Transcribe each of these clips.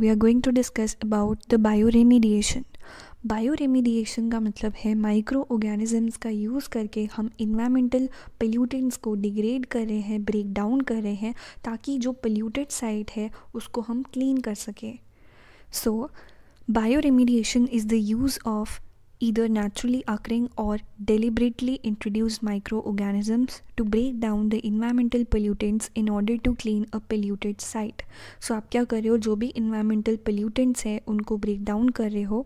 We are going to discuss about the bioremediation bioremediation का मतलब है माइक्रो ऑर्गेनिजम्स का यूज़ करके हम इन्वायरमेंटल पल्यूटेंट्स को डिग्रेड कर रहे हैं ब्रेक डाउन कर रहे हैं ताकि जो पल्यूटेड साइट है उसको हम क्लीन कर सकें so bioremediation is the use of either naturally occurring or deliberately introduced microorganisms to break down the environmental pollutants in order to clean a polluted site. So आप क्या कर रहे हो जो भी environmental pollutants हैं उनको break down कर रहे हो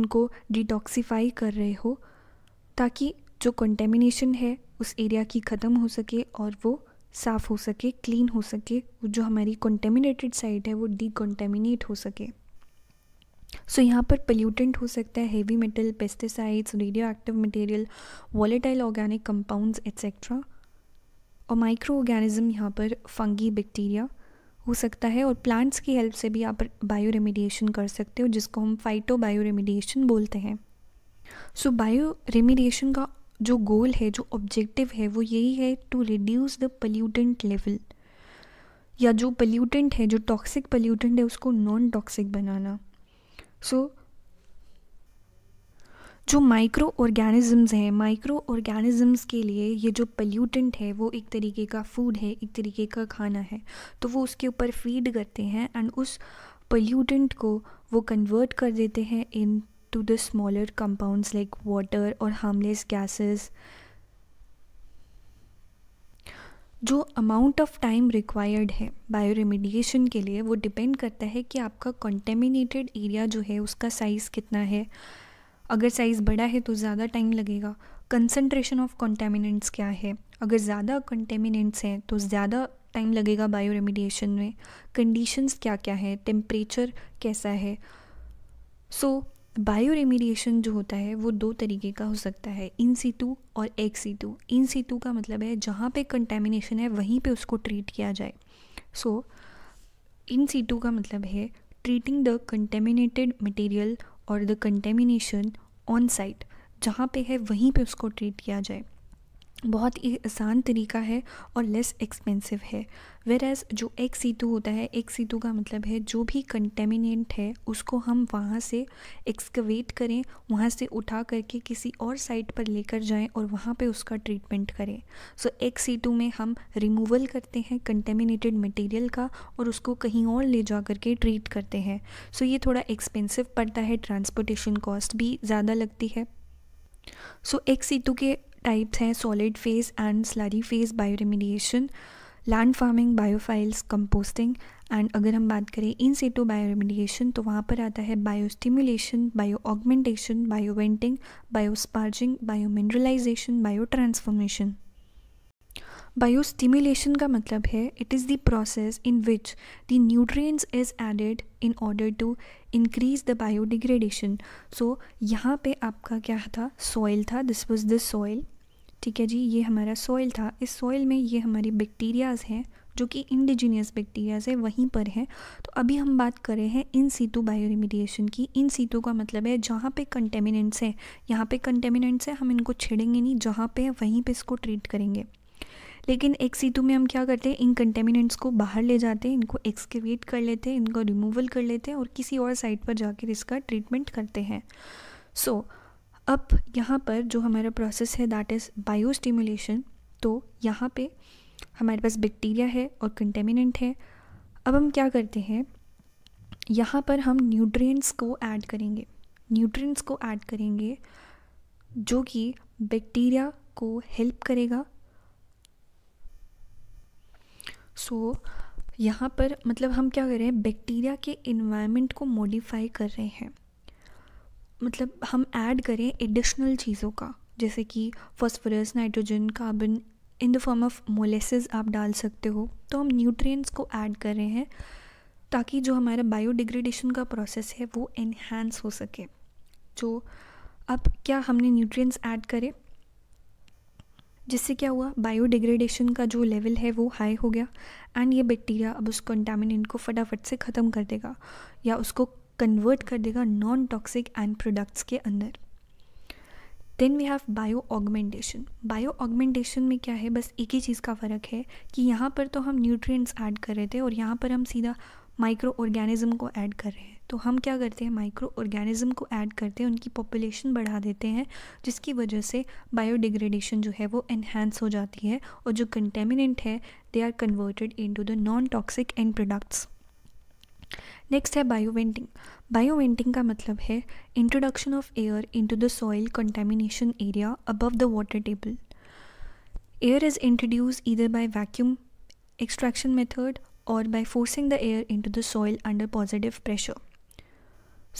उनको detoxify कर रहे हो ताकि जो contamination है उस area की ख़त्म हो सके और वो साफ़ हो सके clean हो सके वो जो हमारी contaminated site है वो decontaminate हो सके सो so, यहाँ पर पल्यूटेंट हो सकता है heavy metal pesticides radioactive material volatile organic compounds etcetera और माइक्रो ऑर्गेनिज्म यहाँ पर फंगी बैक्टीरिया हो सकता है और प्लांट्स की हेल्प से भी आप बायो रेमिडिएशन कर सकते हो जिसको हम फाइटो बायो रेमिडिएशन बोलते हैं सो बायो रेमिडिएशन का जो गोल है जो ऑब्जेक्टिव है वो यही है to reduce the pollutant level या जो पल्यूटेंट है जो टॉक्सिक पल्यूटेंट है उसको नॉन टॉक्सिक बनाना सो so, जो माइक्रो ऑर्गेनिज़म्स हैं माइक्रो ऑर्गेनिज़म्स के लिए ये जो पल्यूटेंट है वो एक तरीके का फूड है एक तरीके का खाना है तो वो उसके ऊपर फीड करते हैं एंड उस पल्यूटेंट को वो कन्वर्ट कर देते हैं इन to the smaller compounds like water और हार्मलेस गैसेस जो अमाउंट ऑफ टाइम रिक्वायर्ड है बायो रेमिडिएशन के लिए वो डिपेंड करता है कि आपका कंटेमिनेटेड एरिया जो है उसका साइज़ कितना है अगर साइज़ बड़ा है तो ज़्यादा टाइम लगेगा कंसनट्रेशन ऑफ कंटेमिनेंट्स क्या है अगर ज़्यादा कंटेमिनेंट्स हैं तो ज़्यादा टाइम लगेगा बायो रेमिडिएशन में कंडीशंस क्या क्या है टेम्परेचर कैसा है सो so, बायो रेमिडिएशन जो होता है वो दो तरीके का हो सकता है इन सीटू और एक सीटू इन सीटू का मतलब है जहाँ पे कंटेमिनेशन है वहीं पे उसको ट्रीट किया जाए सो इन सीटू का मतलब है ट्रीटिंग द कंटेमिनेटेड मटेरियल और द कंटेमिनेशन ऑन साइट जहाँ पे है वहीं पे उसको ट्रीट किया जाए बहुत ही आसान तरीका है और लेस एक्सपेंसिव है वेर एज़ जो एक सीटू होता है एक सीटू का मतलब है जो भी कंटेमिनेंट है उसको हम वहाँ से एक्सकवेट करें वहाँ से उठा करके किसी और साइट पर लेकर जाएं और वहाँ पे उसका ट्रीटमेंट करें सो so, एक सीटू में हम रिमूवल करते हैं कंटेमिनेटेड मटेरियल का और उसको कहीं और ले जा कर के ट्रीट करते हैं सो so, ये थोड़ा एक्सपेंसिव पड़ता है ट्रांसपोर्टेशन कॉस्ट भी ज़्यादा लगती है सो so, एक सीटू के टाइप्स हैं solid phase and slurry phase bioremediation land farming biopiles composting and अगर हम बात करें इन सीटो बायोरेमिडिएशन तो वहाँ पर आता है biostimulation bioaugmentation bioventing biosparging mineralisation biotransformation biostimulation का मतलब है it is the process in which the nutrients is added in order to increase the biodegradation so यहाँ पे आपका क्या था सॉइल था दिस वॉज द सॉइल ठीक है जी ये हमारा सॉइल था इस सॉइल में ये हमारी बैक्टीरियाज़ हैं जो कि इंडिजीनियस बैक्टीरियाज है वहीं पर हैं तो अभी हम बात कर रहे हैं इन सीटू बायो रेमिडिएशन की इन सीटू का मतलब है जहाँ पे कंटेमिनेंट्स हैं यहाँ पे कंटेमिनेंट्स हैं हम इनको छेड़ेंगे नहीं जहाँ पे वहीं पे इसको ट्रीट करेंगे लेकिन एक सीतु में हम क्या करते हैं इन कंटेमिनेंट्स को बाहर ले जाते हैं इनको एक्सकेवेट कर लेते हैं इनका रिमूवल कर लेते हैं और किसी और साइट पर जाकर इसका ट्रीटमेंट करते हैं सो so, अब यहाँ पर जो हमारा प्रोसेस है दैट इज़ बायो स्टिमुलेशन तो यहाँ पे हमारे पास बैक्टीरिया है और कंटेमिनेंट है अब हम क्या करते हैं यहाँ पर हम न्यूट्रिएंट्स को ऐड करेंगे न्यूट्रिएंट्स को ऐड करेंगे जो कि बैक्टीरिया को हेल्प करेगा सो so, यहाँ पर मतलब हम क्या कर रहे हैं बैक्टीरिया के इन्वायरमेंट को मॉडिफाई कर रहे हैं मतलब हम ऐड करें एडिशनल चीज़ों का जैसे कि phosphorus nitrogen carbon in the form of molasses आप डाल सकते हो तो हम न्यूट्रिएंट्स को ऐड कर रहे हैं ताकि जो हमारा बायोडिग्रेडेशन का प्रोसेस है वो इन्हेंस हो सके जो अब क्या हमने न्यूट्रिएंट्स ऐड करे जिससे क्या हुआ बायोडिग्रेडेशन का जो लेवल है वो हाई हो गया एंड ये बैक्टीरिया अब उस कंटामिनेंट को फटाफट से ख़त्म कर देगा या उसको कन्वर्ट कर देगा नॉन टॉक्सिक एंड प्रोडक्ट्स के अंदर then we have bioaugmentation bioaugmentation में क्या है बस एक ही चीज़ का फ़र्क है कि यहाँ पर तो हम न्यूट्रिएंट्स ऐड कर रहे थे और यहाँ पर हम सीधा माइक्रो ऑर्गेनिज्म को ऐड कर रहे हैं तो हम क्या करते हैं माइक्रो ऑर्गेनिज़म को ऐड करते हैं उनकी पॉपुलेशन बढ़ा देते हैं जिसकी वजह से बायोडिग्रेडेशन जो है वो एनहेंस हो जाती है और जो कंटेमिनेंट है they are converted into the non toxic end products next है बायोवेंटिंग बायोवेंटिंग का मतलब है introduction of air into the soil contamination area above the water table air is introduce इधर बाय वैक्यूम एक्सट्रैक्शन मेथड और forcing the air in to the soil under positive pressure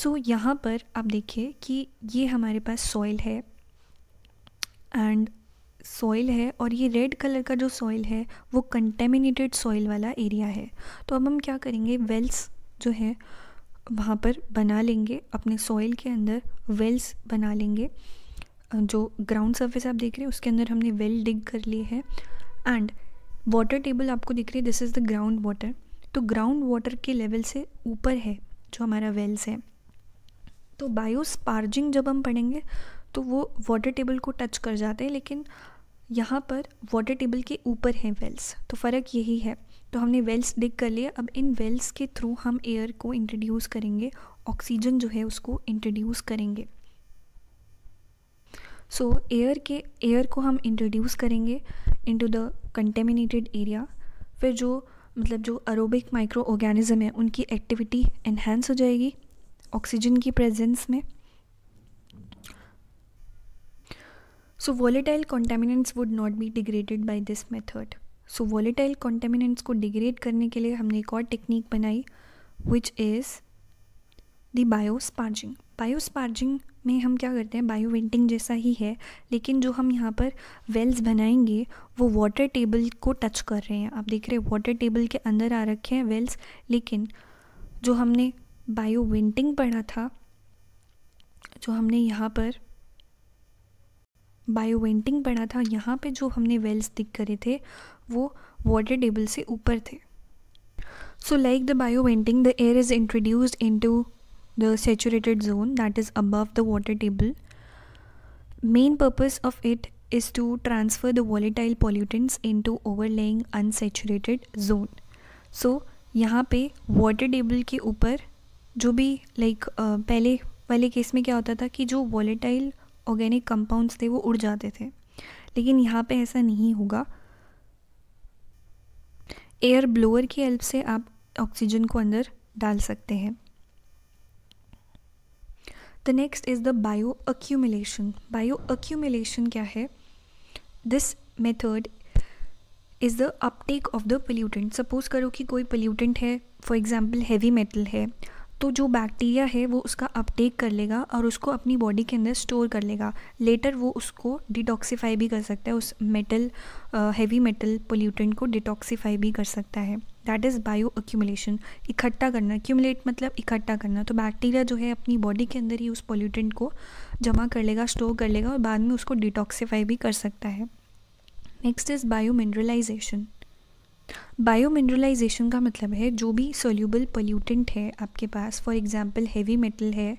so यहाँ पर आप देखिए कि ये हमारे पास सॉइल है एंड सॉइल है और ये रेड कलर का जो सॉइल है वो कंटेमिनेटेड सॉइल वाला एरिया है तो अब हम क्या करेंगे वेल्स जो है वहाँ पर बना लेंगे अपने सॉइल के अंदर वेल्स बना लेंगे जो ग्राउंड सरफेस आप देख रहे हैं उसके अंदर हमने वेल डिग कर लिए है एंड वाटर टेबल आपको दिख रही है this is the ground water तो ग्राउंड वाटर के लेवल से ऊपर है जो हमारा वेल्स है तो बायोस्पार्जिंग जब हम पढ़ेंगे तो वो वाटर टेबल को टच कर जाते हैं लेकिन यहाँ पर वाटर टेबल के ऊपर हैं वेल्स तो फ़र्क यही है तो हमने वेल्स डिग कर लिए अब इन वेल्स के थ्रू हम एयर को इंट्रोड्यूस करेंगे ऑक्सीजन जो है उसको इंट्रोड्यूस करेंगे सो so, एयर के एयर को हम इंट्रोड्यूस करेंगे इनटू द कंटेमिनेटेड एरिया फिर जो मतलब जो अरोबिक माइक्रो ऑर्गेनिज़म है उनकी एक्टिविटी एनहेंस हो जाएगी ऑक्सीजन की प्रेजेंस में so volatile contaminants would not be degraded by this method so volatile contaminants को डिग्रेड करने के लिए हमने एक और टेक्निक बनाई विच इज़ दी बायोस्पार्जिंग बायोस्पार्जिंग में हम क्या करते हैं बायो वेंटिंग जैसा ही है लेकिन जो हम यहाँ पर वेल्स बनाएंगे वो वाटर टेबल को टच कर रहे हैं आप देख रहे हैं वाटर टेबल के अंदर आ रखे हैं वेल्स लेकिन जो हमने बायो वेंटिंग पढ़ा था जो हमने यहाँ पर बायो वेंटिंग पढ़ा था यहाँ पे जो हमने वेल्स दिख करे थे वो वाटर टेबल से ऊपर थे like the the bioventing, the air is introduced into the saturated zone that is above the water table. Main purpose of it is to transfer the volatile pollutants into overlying unsaturated zone. So यहाँ पे water table के ऊपर जो भी like like, uh, पहले वाले case में क्या होता था कि जो वॉलेटाइल ऑर्गेनिक कंपाउंड्स थे वो उड़ जाते थे लेकिन यहाँ पे ऐसा नहीं होगा एयर ब्लोअर की हेल्प से आप ऑक्सीजन को अंदर डाल सकते हैं the next is the bioaccumulation bioaccumulation क्या है this method is the uptake of the pollutant suppose करो कि कोई पोल्यूटेंट है फॉर एग्जाम्पल हैवी मेटल है तो जो बैक्टीरिया है वो उसका अपटेक कर लेगा और उसको अपनी बॉडी के अंदर स्टोर कर लेगा लेटर वो उसको डिटॉक्सीफाई भी कर सकता है उस मेटल हैवी मेटल पोल्यूटेंट को डिटॉक्सीफाई भी कर सकता है दैट इज़ बायो अक्यूमुलेशन इकट्ठा करना एक्यूमुलेट मतलब इकट्ठा करना तो बैक्टीरिया जो है अपनी बॉडी के अंदर ही उस पोल्यूटेंट को जमा कर लेगा स्टोर कर लेगा और बाद में उसको डिटॉक्सीफाई भी कर सकता है next is biomineralisation biomineralisation का मतलब है जो भी सोल्यूबल पोल्यूटेंट है आपके पास फॉर एग्जाम्पल हैवी मेटल है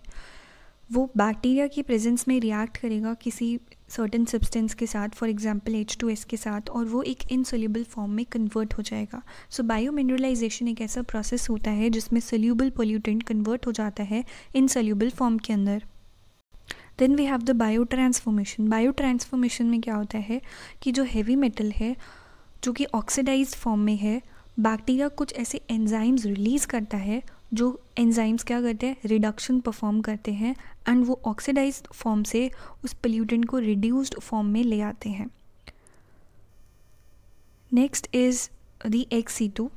वो बैक्टीरिया की प्रेजेंस में रिएक्ट करेगा किसी सर्टन सब्सटेंस के साथ for example H two S के साथ और वो एक इनसोल्यूबल फॉर्म में कन्वर्ट हो जाएगा सो बायो मिनरलाइजेशन एक ऐसा प्रोसेस होता है जिसमें सोल्यूबल पोल्यूटेंट कन्वर्ट हो जाता है इनसोल्यूबल फॉर्म के अंदर then we have the biotransformation biotransformation में क्या होता है कि जो हैवी मेटल है जो कि ऑक्सीडाइज फॉर्म में है बैक्टीरिया कुछ ऐसे एंजाइम्स रिलीज़ करता है जो एंजाइम्स क्या करते हैं रिडक्शन परफॉर्म करते हैं एंड वो ऑक्सीडाइज फॉर्म से उस पल्यूटेंट को रिड्यूस्ड फॉर्म में ले आते हैं next is the ex situ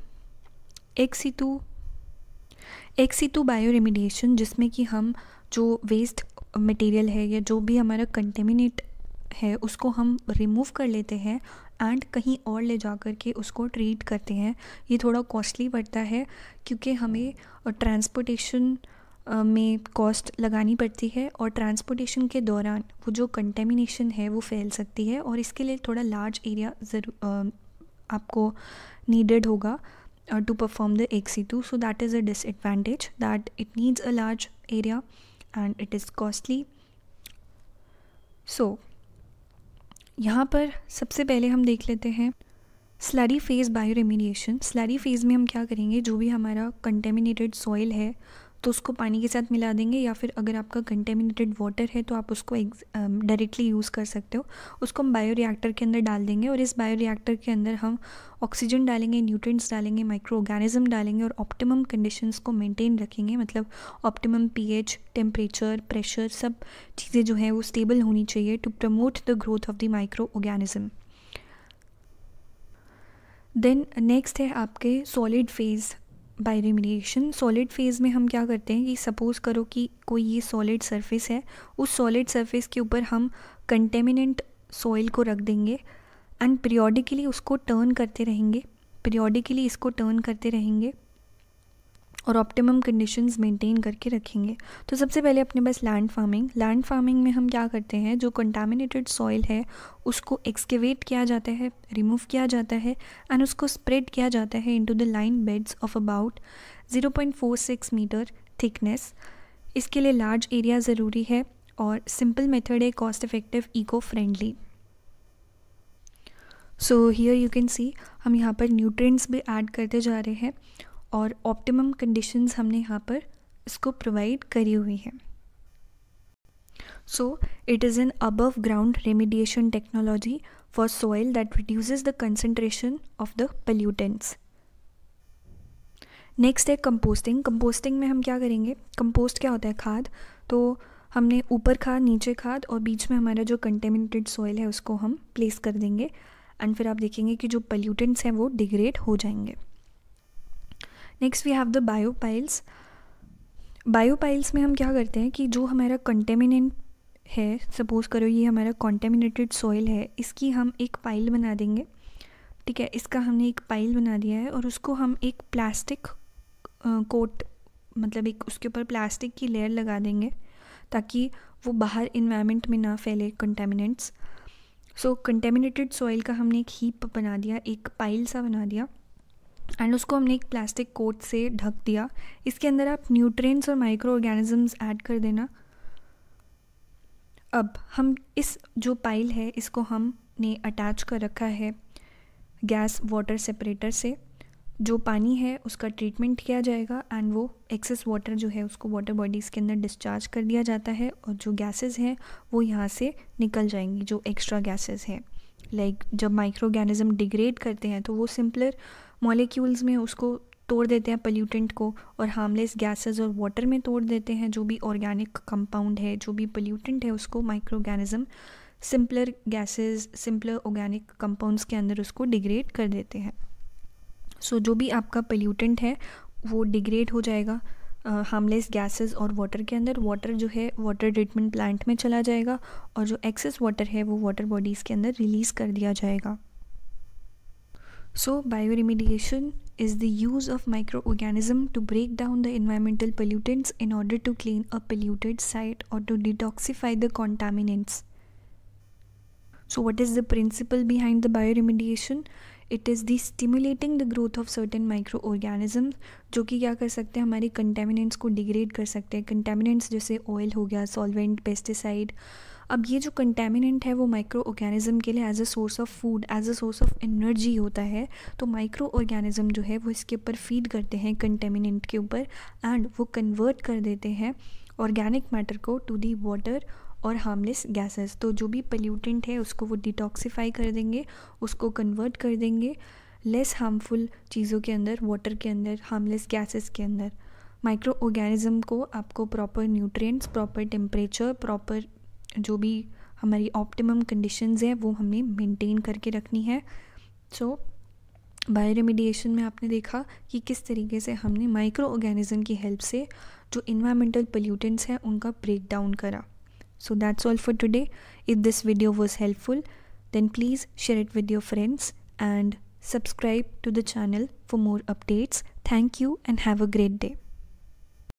ex situ ex situ bioremediation जिसमें कि हम जो वेस्ट मटेरियल है या जो भी हमारा कंटेमिनेट है उसको हम रिमूव कर लेते हैं एंड कहीं और ले जा कर के उसको ट्रीट करते हैं ये थोड़ा कॉस्टली पड़ता है क्योंकि हमें ट्रांसपोर्टेशन में कॉस्ट लगानी पड़ती है और ट्रांसपोर्टेशन के दौरान वो जो कंटेमिनेशन है वो फैल सकती है और इसके लिए थोड़ा लार्ज एरिया ज़रूर आपको नीडेड होगा to perform the ex situ so that is a disadvantage that it needs a large area and it is costly so यहाँ पर सबसे पहले हम देख लेते हैं slurry phase bioremediation slurry phase में हम क्या करेंगे जो भी हमारा कंटेमिनेटेड सॉइल है तो उसको पानी के साथ मिला देंगे या फिर अगर आपका कंटेमिनेटेड वाटर है तो आप उसको डायरेक्टली यूज़ कर सकते हो उसको हम बायो रिएक्टर के अंदर डाल देंगे और इस बायो रिएक्टर के अंदर हम ऑक्सीजन डालेंगे न्यूट्रिएंट्स डालेंगे माइक्रो ऑर्गेनिज्म डालेंगे और ऑप्टिमम कंडीशंस को मेंटेन रखेंगे मतलब ऑप्टिमम पीएच टेम्परेचर प्रेशर सब चीज़ें जो है वो स्टेबल होनी चाहिए to promote the growth of the microorganism then next है आपके solid phase bioremediation solid phase में हम क्या करते हैं कि सपोज़ करो कि कोई ये सॉलिड सरफेस है उस सॉलिड सरफेस के ऊपर हम कंटेमिनेंट सॉइल को रख देंगे एंड पीरियोडिकली उसको टर्न करते रहेंगे पीरियोडिकली इसको टर्न करते रहेंगे और ऑप्टिमम कंडीशंस मेंटेन करके रखेंगे तो सबसे पहले अपने पास लैंड फार्मिंग लैंड फार्मिंग में हम क्या करते हैं जो कंटामिनेटेड सॉइल है उसको एक्सकेवेट किया जाता है रिमूव किया जाता है एंड उसको स्प्रेड किया जाता है into the line beds of about 0.46 metre thickness इसके लिए लार्ज एरिया ज़रूरी है और सिंपल मेथड है cost effective eco friendly so here you can see हम यहाँ पर न्यूट्रेंट्स भी ऐड करते जा रहे हैं और ऑप्टिमम कंडीशंस हमने यहाँ पर इसको प्रोवाइड करी हुई है so it is an above ground remediation technology for soil that reduces the concentration of the pollutants next है कंपोस्टिंग कंपोस्टिंग में हम क्या करेंगे कंपोस्ट क्या होता है खाद तो हमने ऊपर खाद नीचे खाद और बीच में हमारा जो कंटेमिनेटेड सॉइल है उसको हम प्लेस कर देंगे एंड फिर आप देखेंगे कि जो पल्यूटेंट्स हैं वो डिग्रेड हो जाएंगे next we have the biopiles biopiles में हम क्या करते हैं कि जो हमारा कंटेमिनेंट है सपोज़ करो ये हमारा कॉन्टेमिनेटेड सॉइल है इसकी हम एक पाइल बना देंगे ठीक है इसका हमने एक पाइल बना दिया है और उसको हम एक प्लास्टिक कोट मतलब एक उसके ऊपर प्लास्टिक की लेयर लगा देंगे ताकि वो बाहर इन्वायरमेंट में ना फैले कंटेमिनेंट्स सो कंटेमिनेटेड सॉइल का हमने एक हीप बना दिया एक पाइल सा बना दिया एंड उसको हमने एक प्लास्टिक कोट से ढक दिया इसके अंदर आप न्यूट्रिएंट्स और माइक्रो ऑर्गेनिजम्स ऐड कर देना अब हम इस जो पाइल है इसको हमने अटैच कर रखा है गैस वाटर सेपरेटर से जो पानी है उसका ट्रीटमेंट किया जाएगा एंड वो एक्सेस वाटर जो है उसको वाटर बॉडीज़ के अंदर डिस्चार्ज कर दिया जाता है और जो गैसेस हैं वो यहाँ से निकल जाएंगी जो एक्स्ट्रा गैसेस हैं लाइक like, जब माइक्रो ऑर्गेनिज्म डिग्रेड करते हैं तो वो सिंपलर मॉलिक्यूल्स में उसको तोड़ देते हैं पल्यूटेंट को और हार्मलेस गैसेस और वाटर में तोड़ देते हैं जो भी ऑर्गेनिक कंपाउंड है जो भी पल्यूटेंट है उसको microorganism simpler gases simpler organic compounds के अंदर उसको डिग्रेड कर देते हैं सो so, जो भी आपका पल्यूटेंट है वो डिग्रेड हो जाएगा हार्मलेस uh, गैसेस और वाटर के अंदर वाटर जो है वाटर ट्रीटमेंट प्लांट में चला जाएगा और जो एक्सेस वाटर है वो वाटर बॉडीज़ के अंदर रिलीज़ कर दिया जाएगा So bioremediation is the use of microorganism to break down the environmental pollutants in order to clean a polluted site or to detoxify the contaminants. So what is the principle behind the bioremediation? It is the stimulating the growth of certain microorganism जो कि क्या कर सकते हैं हमारे contaminants को degrade कर सकते हैं कंटेमिनेंट्स जैसे ऑयल हो गया सॉल्वेंट पेस्टिसाइड अब ये जो कंटेमिनेंट है वो माइक्रो ऑर्गेनिज़म के लिए as a source of food as a source of energy होता है तो माइक्रो ऑर्गेनिज़म जो है वो इसके ऊपर फीड करते हैं कंटेमिनेंट के ऊपर एंड वो कन्वर्ट कर देते हैं ऑर्गेनिक मैटर को टू दी वाटर और हार्मलेस गैसेस तो जो भी पल्यूटेंट है उसको वो डिटॉक्सीफाई कर देंगे उसको कन्वर्ट कर देंगे लेस हार्मफुल चीज़ों के अंदर वाटर के अंदर हार्मलेस गैसेस के अंदर माइक्रो ऑर्गेनिज्म को आपको proper nutrients proper temperature proper जो भी हमारी ऑप्टिमम कंडीशंस हैं वो हमने मेंटेन करके रखनी है सो बायो रेमिडिएशन में आपने देखा कि किस तरीके से हमने माइक्रो ऑर्गेनिज़म की हेल्प से जो इन्वायरमेंटल पोल्यूटेंट्स हैं उनका ब्रेक डाउन करा so that's all for today if this video was helpful then please share it with your friends and subscribe to the channel for more updates thank you and have a great day